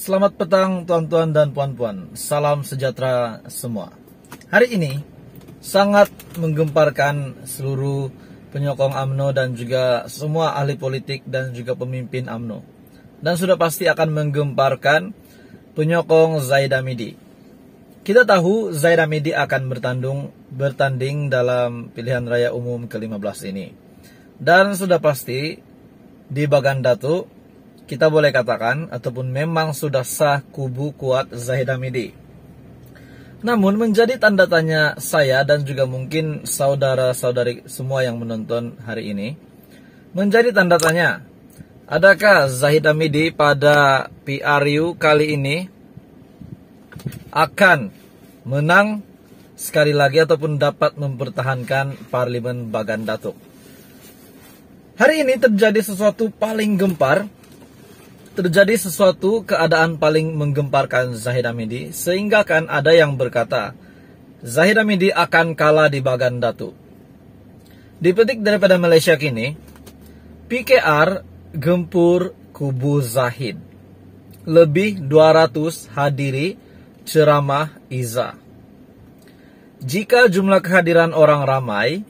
Selamat petang tuan-tuan dan puan-puan. Salam sejahtera semua. Hari ini sangat menggemparkan seluruh penyokong AMNO dan juga semua ahli politik dan juga pemimpin AMNO. Dan sudah pasti akan menggemparkan penyokong Zaidamidi. Midi Kita tahu Zaidamidi Midi akan bertandung bertanding dalam pilihan raya umum ke-15 ini. Dan sudah pasti di Bagan Datu kita boleh katakan ataupun memang sudah sah kubu kuat Zahid Hamidi. Namun menjadi tanda tanya saya dan juga mungkin saudara-saudari semua yang menonton hari ini menjadi tanda tanya adakah Zahid Hamidi pada PRU kali ini akan menang sekali lagi ataupun dapat mempertahankan Parlimen Bagan Datuk. Hari ini terjadi sesuatu paling gempar terjadi sesuatu keadaan paling menggemparkan Zahid Hamidi sehingga kan ada yang berkata Zahid Hamidi akan kalah di Bagan Datu. Dipetik daripada Malaysia kini, PKR gempur kubu Zahid. Lebih 200 hadiri ceramah Iza. Jika jumlah kehadiran orang ramai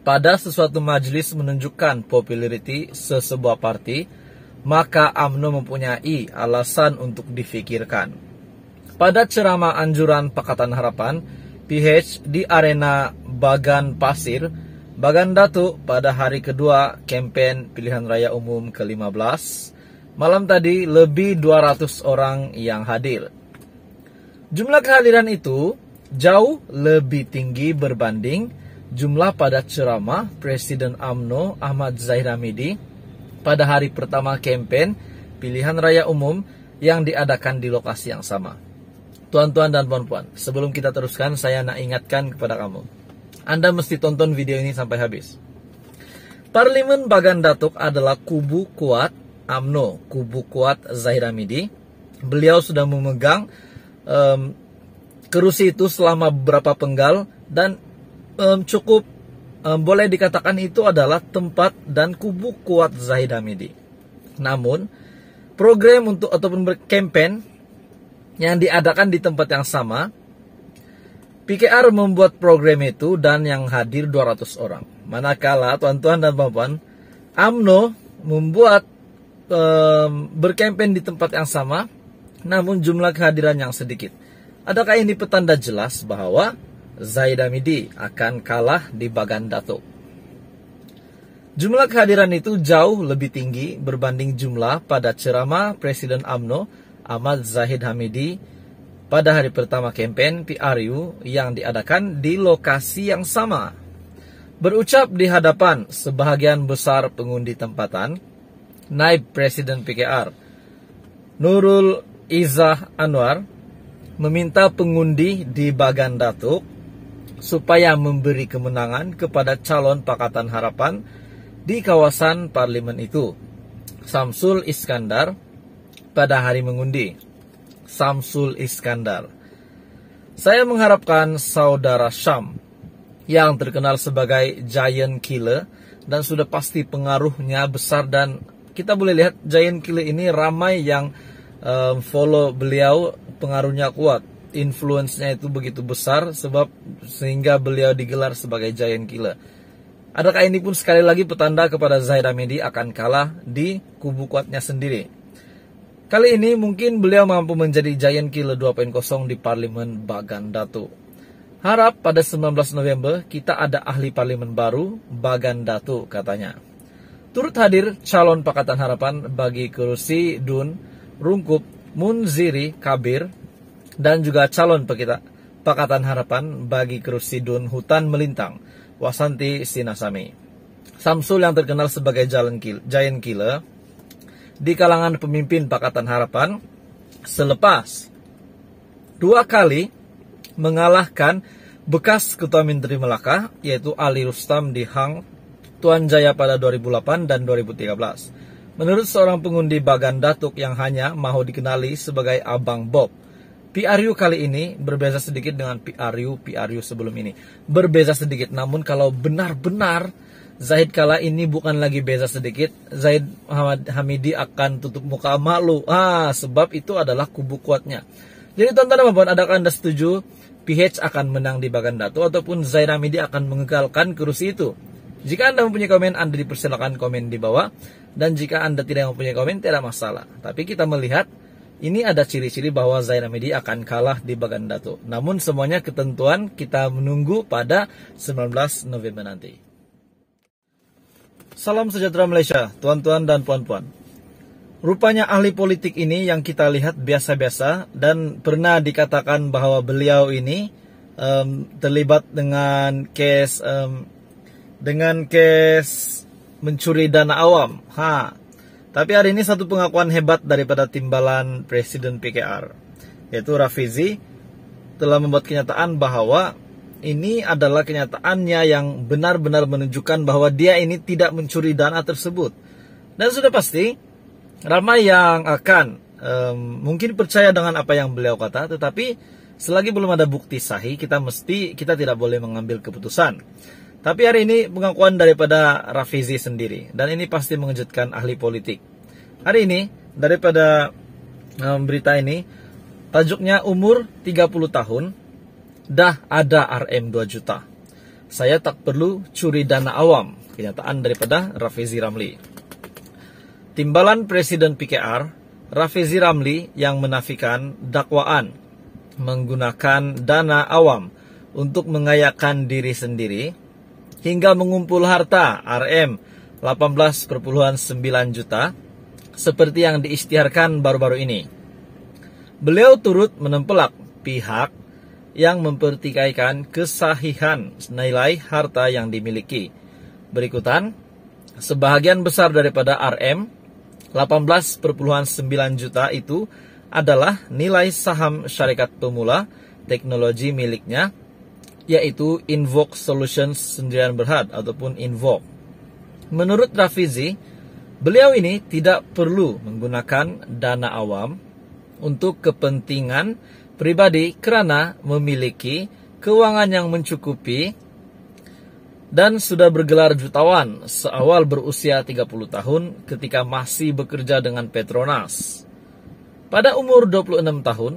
pada sesuatu majlis menunjukkan populariti sesebuah parti, maka AMNO mempunyai alasan untuk difikirkan. Pada ceramah anjuran Pakatan Harapan, PH di arena Bagan Pasir, Bagan Datu pada hari kedua kampanye pilihan raya umum ke-15, malam tadi lebih 200 orang yang hadir. Jumlah kehadiran itu jauh lebih tinggi berbanding jumlah pada ceramah Presiden AMNO Ahmad Zahir Hamidi pada hari pertama kampanye pilihan raya umum yang diadakan di lokasi yang sama. Tuan-tuan dan puan-puan, sebelum kita teruskan, saya nak ingatkan kepada kamu. Anda mesti tonton video ini sampai habis. Parlimen Bagan Datuk adalah kubu kuat AMNO, kubu kuat Zahira Hamidi. Beliau sudah memegang um, kerusi itu selama berapa penggal dan um, cukup um, boleh dikatakan itu adalah tempat dan kubu kuat Zahid Hamidi. Namun, program untuk ataupun berkampen yang diadakan di tempat yang sama, PKR membuat program itu dan yang hadir 200 orang. Manakala tuan-tuan dan bapak AMNO membuat um, berkampen di tempat yang sama, namun jumlah kehadiran yang sedikit. Adakah ini petanda jelas bahwa Zaid Amidi akan kalah di Bagan Dato. Jumlah kehadiran itu jauh lebih tinggi berbanding jumlah pada ceramah Presiden AMNO Ahmad Zahid Hamidi pada hari pertama kampanye PRU yang diadakan di lokasi yang sama. Berucap di hadapan sebahagian besar pengundi tempatan, Naib Presiden PKR Nurul Izzah Anwar meminta pengundi di Bagan Datuk supaya memberi kemenangan kepada calon Pakatan Harapan di kawasan parlemen itu. Samsul Iskandar pada hari mengundi. Samsul Iskandar. Saya mengharapkan saudara Syam yang terkenal sebagai giant killer dan sudah pasti pengaruhnya besar dan kita boleh lihat giant killer ini ramai yang eh, follow beliau pengaruhnya kuat influence-nya itu begitu besar sebab sehingga beliau digelar sebagai giant killer. Adakah ini pun sekali lagi petanda kepada Zaid Hamidi akan kalah di kubu kuatnya sendiri? Kali ini mungkin beliau mampu menjadi giant killer 2.0 di parlemen Bagan Datu. Harap pada 19 November kita ada ahli parlemen baru Bagan Datu katanya. Turut hadir calon Pakatan Harapan bagi kursi Dun, Rungkup, Munziri Kabir, dan juga calon pekita, Pakatan Harapan bagi kerusi Dun Hutan Melintang, Wasanti Sinasami. Samsul yang terkenal sebagai Jalan Kill, Giant Killer di kalangan pemimpin Pakatan Harapan selepas dua kali mengalahkan bekas Ketua Menteri Melaka yaitu Ali Rustam di Hang Tuan Jaya pada 2008 dan 2013. Menurut seorang pengundi Bagan Datuk yang hanya mau dikenali sebagai Abang Bob, PRU kali ini berbeza sedikit dengan PRU PRU sebelum ini. Berbeza sedikit, namun kalau benar-benar Zaid kala ini bukan lagi beza sedikit, Zaid Muhammad Hamidi akan tutup muka malu. Ah, sebab itu adalah kubu kuatnya. Jadi tonton apa pun, adakah Anda setuju PH akan menang di bagan datu ataupun Zaid Hamidi akan mengegalkan kursi itu? Jika Anda mempunyai komen, Anda dipersilakan komen di bawah. Dan jika Anda tidak mempunyai komen, tidak masalah. Tapi kita melihat ini ada ciri-ciri bahwa Zainal Medi akan kalah di Bagan Datu. Namun semuanya ketentuan kita menunggu pada 19 November nanti. Salam sejahtera Malaysia, tuan-tuan dan puan-puan. Rupanya ahli politik ini yang kita lihat biasa-biasa dan pernah dikatakan bahwa beliau ini um, terlibat dengan kes um, dengan kes mencuri dana awam. Ha, tapi hari ini satu pengakuan hebat daripada timbalan Presiden PKR, yaitu Rafizi, telah membuat kenyataan bahwa ini adalah kenyataannya yang benar-benar menunjukkan bahwa dia ini tidak mencuri dana tersebut. Dan sudah pasti, ramai yang akan um, mungkin percaya dengan apa yang beliau kata, tetapi selagi belum ada bukti sahih, kita mesti kita tidak boleh mengambil keputusan. Tapi hari ini pengakuan daripada Rafizi sendiri dan ini pasti mengejutkan ahli politik. Hari ini daripada um, berita ini tajuknya umur 30 tahun dah ada RM 2 juta. Saya tak perlu curi dana awam. Kenyataan daripada Rafizi Ramli. Timbalan Presiden PKR Rafizi Ramli yang menafikan dakwaan menggunakan dana awam untuk mengayakan diri sendiri hingga mengumpul harta RM 18,9 juta seperti yang diistiharkan baru-baru ini. Beliau turut menempelak pihak yang mempertikaikan kesahihan nilai harta yang dimiliki. Berikutan, sebahagian besar daripada RM 18,9 juta itu adalah nilai saham syarikat pemula teknologi miliknya yaitu invoke solutions sendirian berhad ataupun invoke. Menurut Rafizi, beliau ini tidak perlu menggunakan dana awam untuk kepentingan pribadi kerana memiliki keuangan yang mencukupi dan sudah bergelar jutawan seawal berusia 30 tahun ketika masih bekerja dengan Petronas. Pada umur 26 tahun,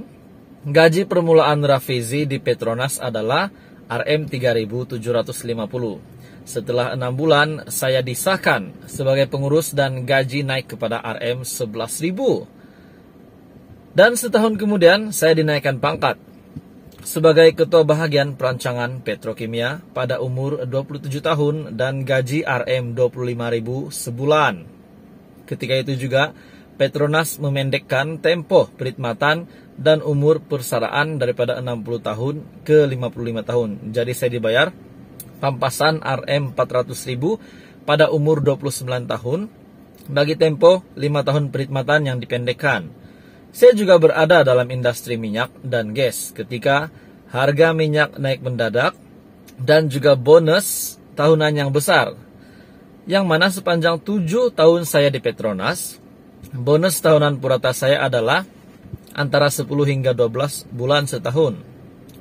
gaji permulaan Rafizi di Petronas adalah RM3.750. Setelah enam bulan, saya disahkan sebagai pengurus dan gaji naik kepada RM11.000. Dan setahun kemudian, saya dinaikkan pangkat sebagai ketua bahagian perancangan petrokimia pada umur 27 tahun dan gaji RM25.000 sebulan. Ketika itu juga, Petronas memendekkan tempo perkhidmatan dan umur persaraan daripada 60 tahun ke 55 tahun. Jadi saya dibayar pampasan RM 400.000 pada umur 29 tahun bagi tempo 5 tahun perkhidmatan yang dipendekkan. Saya juga berada dalam industri minyak dan gas ketika harga minyak naik mendadak dan juga bonus tahunan yang besar. Yang mana sepanjang 7 tahun saya di Petronas, Bonus tahunan purata saya adalah antara 10 hingga 12 bulan setahun.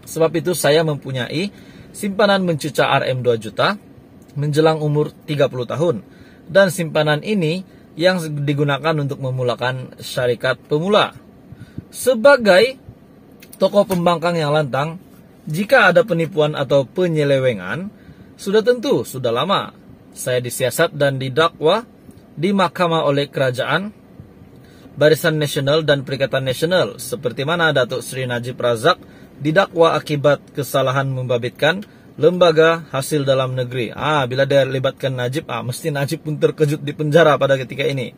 Sebab itu saya mempunyai simpanan mencuca RM 2 juta menjelang umur 30 tahun. Dan simpanan ini yang digunakan untuk memulakan syarikat pemula. Sebagai toko pembangkang yang lantang, jika ada penipuan atau penyelewengan, sudah tentu sudah lama saya disiasat dan didakwa di mahkamah oleh kerajaan Barisan Nasional dan Perikatan Nasional, seperti mana Datuk Sri Najib Razak didakwa akibat kesalahan membabitkan lembaga hasil dalam negeri. Ah, bila dia libatkan Najib, ah mesti Najib pun terkejut di penjara pada ketika ini.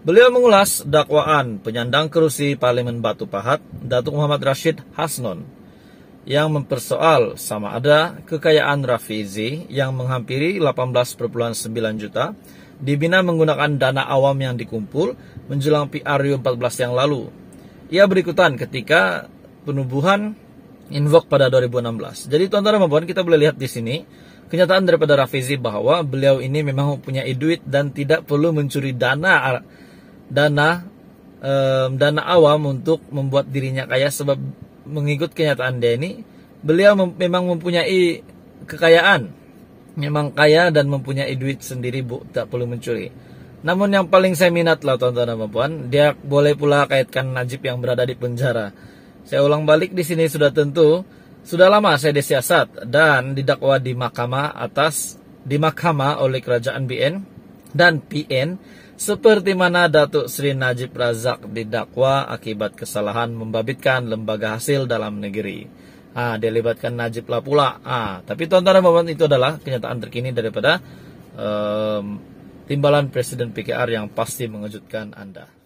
Beliau mengulas dakwaan penyandang kerusi Parlimen Batu Pahat, Datuk Muhammad Rashid Hasnon, yang mempersoal sama ada kekayaan Rafizi yang menghampiri 18,9 juta, dibina menggunakan dana awam yang dikumpul menjelang PRU 14 yang lalu. Ia berikutan ketika penubuhan Invok pada 2016. Jadi tuan-tuan dan puan kita boleh lihat di sini kenyataan daripada Rafizi bahwa beliau ini memang mempunyai duit dan tidak perlu mencuri dana dana um, dana awam untuk membuat dirinya kaya sebab mengikut kenyataan dia ini beliau mem memang mempunyai kekayaan memang kaya dan mempunyai duit sendiri bu tak perlu mencuri namun yang paling saya minat lah tuan-tuan dan perempuan dia boleh pula kaitkan Najib yang berada di penjara saya ulang balik di sini sudah tentu sudah lama saya disiasat dan didakwa di mahkamah atas di mahkamah oleh kerajaan BN dan PN seperti mana Datuk Sri Najib Razak didakwa akibat kesalahan membabitkan lembaga hasil dalam negeri. Ah, dia libatkan Najib pula Ah, tapi tuan-tuan dan itu adalah kenyataan terkini daripada um, timbalan Presiden PKR yang pasti mengejutkan Anda.